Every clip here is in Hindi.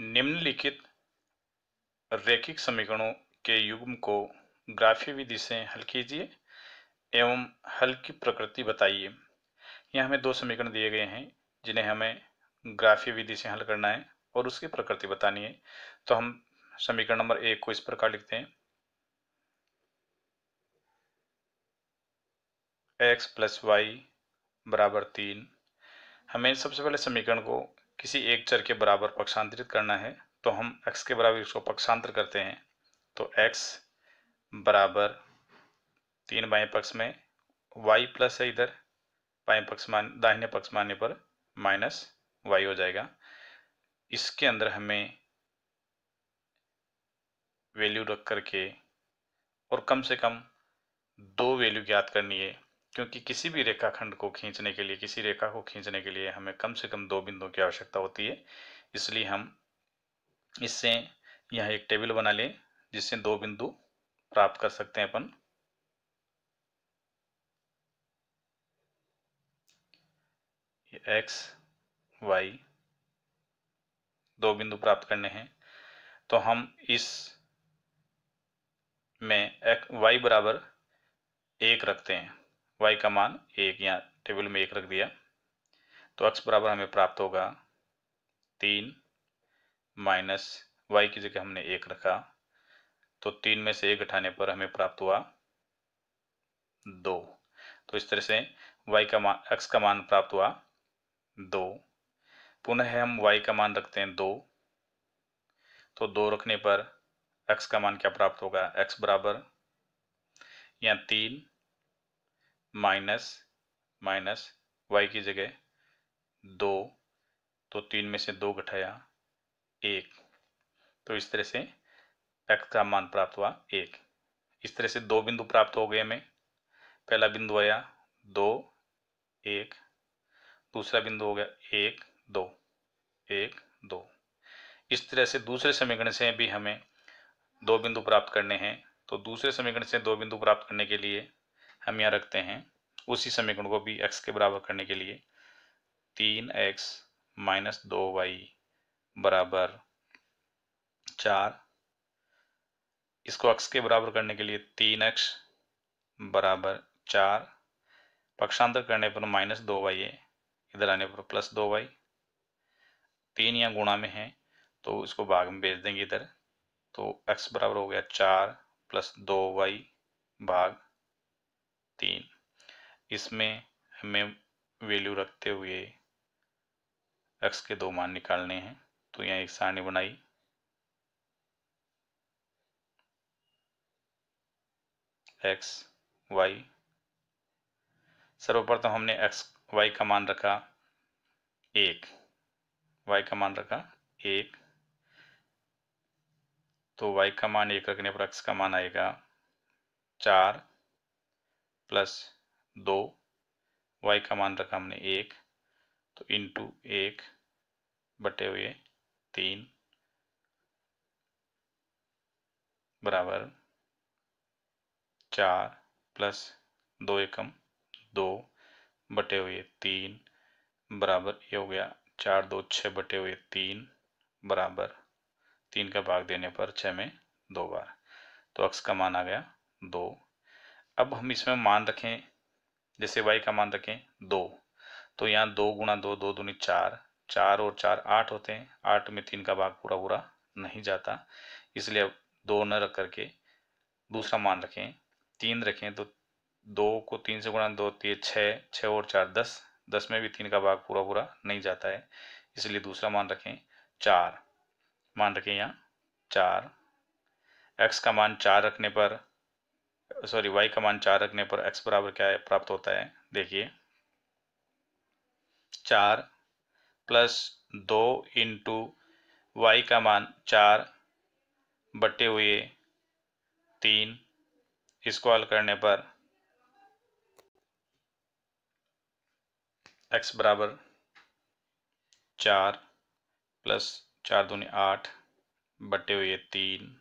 निम्नलिखित रैखिक समीकरणों के युग्म को ग्राफीय विधि से हल कीजिए एवं हल की प्रकृति बताइए यहाँ हमें दो समीकरण दिए गए हैं जिन्हें हमें ग्राफीय विधि से हल करना है और उसकी प्रकृति बतानी है तो हम समीकरण नंबर एक को इस प्रकार लिखते हैं एक्स प्लस वाई बराबर तीन हमें सबसे पहले समीकरण को किसी एक चर के बराबर पक्षांतरित करना है तो हम x के बराबर इसको पक्षांतर करते हैं तो x बराबर तीन बाएं पक्ष में y प्लस है इधर बाएं पक्ष मान दाहिने पक्ष मानने पर माइनस y हो जाएगा इसके अंदर हमें वैल्यू रख करके और कम से कम दो वैल्यू ज्ञात करनी है क्योंकि किसी भी रेखाखंड को खींचने के लिए किसी रेखा को खींचने के लिए हमें कम से कम दो बिंदुओं की आवश्यकता होती है इसलिए हम इससे यहाँ एक टेबल बना लें जिससे दो बिंदु प्राप्त कर सकते हैं अपन एक्स वाई दो बिंदु प्राप्त करने हैं तो हम इस में एक वाई बराबर एक रखते हैं y का मान एक यहाँ टेबल में एक रख दिया तो x बराबर हमें प्राप्त होगा तीन माइनस वाई की जगह हमने एक रखा तो तीन में से एक घटाने पर हमें प्राप्त हुआ दो तो इस तरह से y का मान x का मान प्राप्त हुआ दो पुनः हम y का मान रखते हैं दो तो दो रखने पर x का मान क्या प्राप्त होगा x बराबर या तीन माइनस माइनस वाई की जगह दो तो तीन में से दो घटाया एक तो इस तरह से एक्स का मान प्राप्त हुआ एक इस तरह से दो बिंदु प्राप्त हो गए हमें पहला बिंदु आया दो एक दूसरा बिंदु हो गया एक दो एक दो इस तरह से दूसरे समीकरण से भी हमें दो बिंदु प्राप्त करने हैं तो दूसरे समीकरण से दो बिंदु प्राप्त करने के लिए हम यहाँ रखते हैं उसी समीकरण को भी एक्स के बराबर करने के लिए तीन एक्स माइनस दो वाई बराबर चार इसको एक्स के बराबर करने के लिए तीन एक्स बराबर चार पक्षांतर करने पर माइनस दो वाई है इधर आने पर प्लस दो वाई तीन या गुणा में है तो इसको भाग में भेज देंगे इधर तो एक्स बराबर हो गया चार प्लस दो वाई भाग तीन इसमें हमें वैल्यू रखते हुए एक्स के दो मान निकालने हैं तो यहाँ एक सारणी बनाई एक्स वाई सर्वप्रथम हमने एक्स वाई का मान रखा एक वाई का मान रखा एक तो वाई का मान एक रखने पर एक्स का मान आएगा चार प्लस दो वाई का मान रखा हमने एक तो इंटू एक बटे हुए तीन बराबर चार प्लस दो एकम दो बटे हुए तीन बराबर ये हो गया चार दो छः बटे हुए तीन बराबर तीन का भाग देने पर छः में दो बार तो अक्स का मान आ गया दो अब हम इसमें मान रखें जैसे वाई का मान रखें दो तो यहाँ दो गुणा दो दो दूनी चार चार और चार आठ होते हैं आठ में तीन का भाग पूरा पूरा नहीं जाता इसलिए अब दो न रख करके दूसरा मान रखें तीन रखें तो दो को तीन से गुणा दो तीन तो छः छः और चार दस दस में भी तीन का भाग पूरा पूरा नहीं जाता है इसलिए दूसरा मान रखें चार मान रखें यहाँ चार एक्स का मान चार रखने पर सॉरी वाई का मान चार रखने पर एक्स बराबर क्या है प्राप्त होता है देखिए चार प्लस दो इंटू वाई का मान चार बटे हुए तीन इसको हल करने पर एक्स बराबर चार प्लस चार दूनी आठ बटे हुए तीन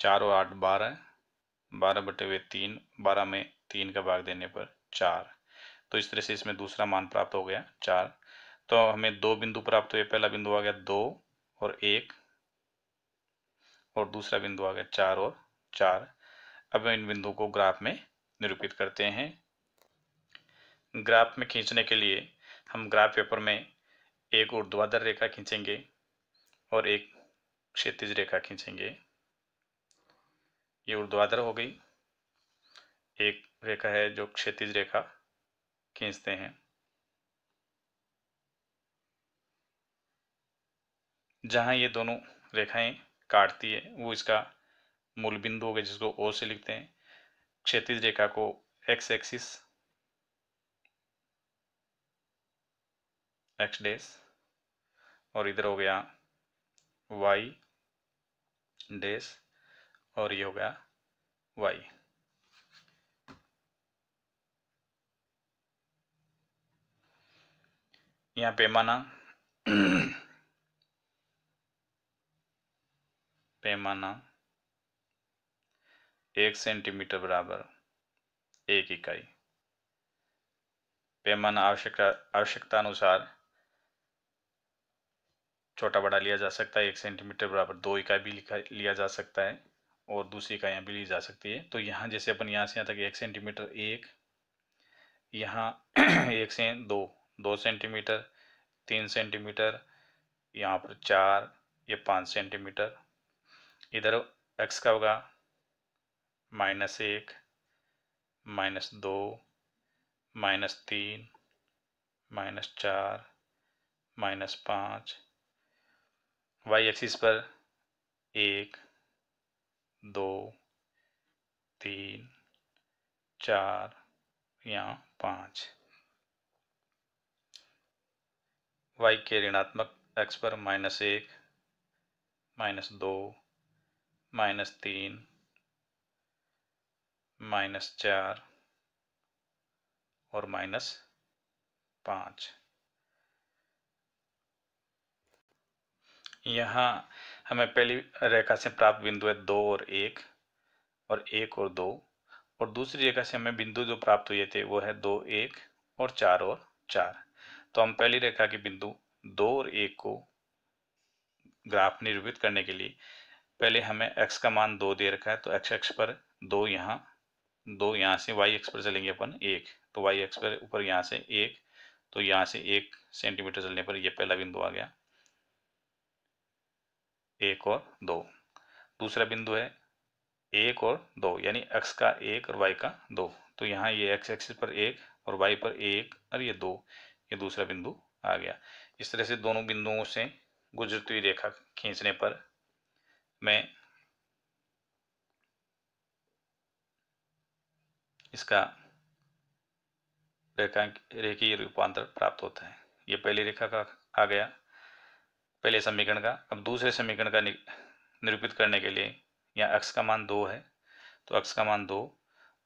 चार और आठ बारह बारह बटे हुए तीन बारह में तीन का भाग देने पर चार तो इस तरह से इसमें दूसरा मान प्राप्त हो गया चार तो हमें दो बिंदु प्राप्त हुए पहला बिंदु आ गया दो और एक और दूसरा बिंदु आ गया चार और चार अब इन बिंदु को ग्राफ में निरूपित करते हैं ग्राफ में खींचने के लिए हम ग्राफ पेपर में एक ऊर्ध्वाधर रेखा खींचेंगे और एक क्षेत्रिज रेखा खींचेंगे ये ऊर्ध्वाधर हो गई एक रेखा है जो क्षैतिज रेखा खींचते हैं जहाँ ये दोनों रेखाएं काटती है वो इसका मूल बिंदु हो गया जिसको ओ से लिखते हैं क्षैतिज रेखा को एक्स एक्सिस एक्स डेस और इधर हो गया वाई डेस और ये हो गया वाई यहाँ पैमाना पैमाना एक सेंटीमीटर बराबर एक इकाई पैमाना आवश्यकता आवश्यकता अनुसार छोटा बड़ा लिया जा सकता है एक सेंटीमीटर बराबर दो इकाई भी लिया जा सकता है और दूसरी का यहाँ भी ली जा सकती है तो यहाँ जैसे अपन यहाँ से यहाँ तक एक सेंटीमीटर एक यहाँ एक से दो दो सेंटीमीटर तीन सेंटीमीटर यहाँ पर चार या पाँच सेंटीमीटर इधर एक्स का होगा माइनस एक माइनस दो माइनस तीन माइनस चार माइनस पाँच वाई एक्सिस पर एक दो तीन चार या पाँच वाई के ऋणात्मक एक्स पर माइनस एक माइनस दो माइनस तीन माइनस चार और माइनस पाँच यहाँ हमें पहली रेखा से प्राप्त बिंदु है दो और एक और एक और दो और दूसरी रेखा से हमें बिंदु जो प्राप्त हुए थे वो है दो एक और चार और चार तो हम पहली रेखा के बिंदु दो और एक को ग्राफ निरूपित करने के लिए पहले हमें x का मान दो दे रखा है तो x एक्स पर दो यहाँ दो यहाँ से y एक्स पर चलेंगे अपन एक तो y एक्स पर ऊपर यहाँ से एक तो यहाँ से एक सेंटीमीटर चलने पर यह पहला बिंदु आ गया एक और दो दूसरा बिंदु है एक और दो यानी एक्स का एक और वाई का दो तो यहाँ ये एक्स एक्सिस पर एक और वाई पर एक और ये दो ये दूसरा बिंदु आ गया इस तरह से दोनों बिंदुओं से गुजरती हुई रेखा खींचने पर मैं इसका रेखा रेखीय रूपांतर प्राप्त होता है ये पहली रेखा का आ गया पहले समीकरण का अब दूसरे समीकरण का निरूपित करने के लिए यहाँ x का मान दो है तो x का मान दो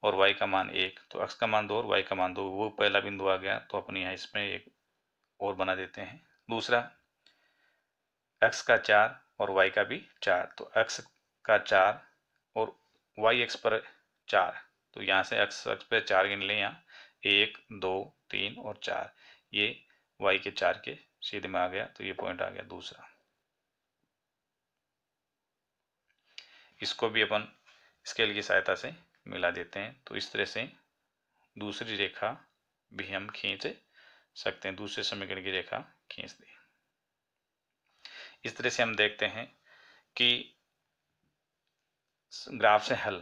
और y का मान एक तो x का मान दो और y का मान दो वो पहला बिंदु आ गया तो अपने यहाँ इसमें एक और बना देते हैं दूसरा x का चार और y का भी चार तो x का चार और y एक्स पर चार तो यहाँ से x एक्स पर चार गिन लें यहाँ एक दो तीन और चार ये y के चार के सीधे में आ गया तो ये पॉइंट आ गया दूसरा इसको भी अपन स्केल की सहायता से मिला देते हैं तो इस तरह से दूसरी रेखा भी हम खींच सकते हैं दूसरे समीकरण की रेखा खींच दी इस तरह से हम देखते हैं कि ग्राफ से हल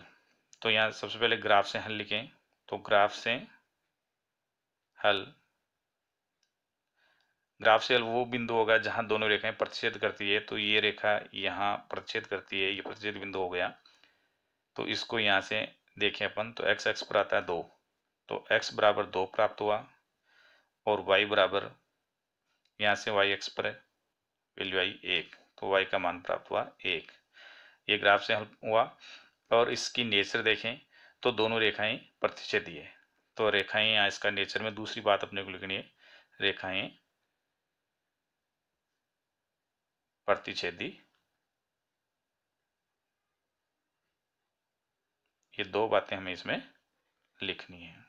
तो यहाँ सबसे पहले ग्राफ से हल लिखें तो ग्राफ से हल ग्राफ सेल वो बिंदु होगा जहाँ दोनों रेखाएं प्रतिच्छेद करती है तो ये रेखा यहाँ प्रतिच्छेद करती है ये प्रतिच्छेद बिंदु हो गया तो इसको यहाँ से देखें अपन तो एक्स एक्स पर आता है दो तो एक्स बराबर दो प्राप्त हुआ और वाई बराबर यहाँ से वाई एक्स पर वैल्यू आई एक तो वाई का मान प्राप्त हुआ एक ये ग्राफ से हल हुआ और इसकी नेचर देखें तो दोनों रेखाएँ प्रतिच्छेदी है तो रेखाएँ यहाँ इसका नेचर में दूसरी बात अपने को लिखनी है रेखाएँ प्रतिच्छेदी ये दो बातें हमें इसमें लिखनी है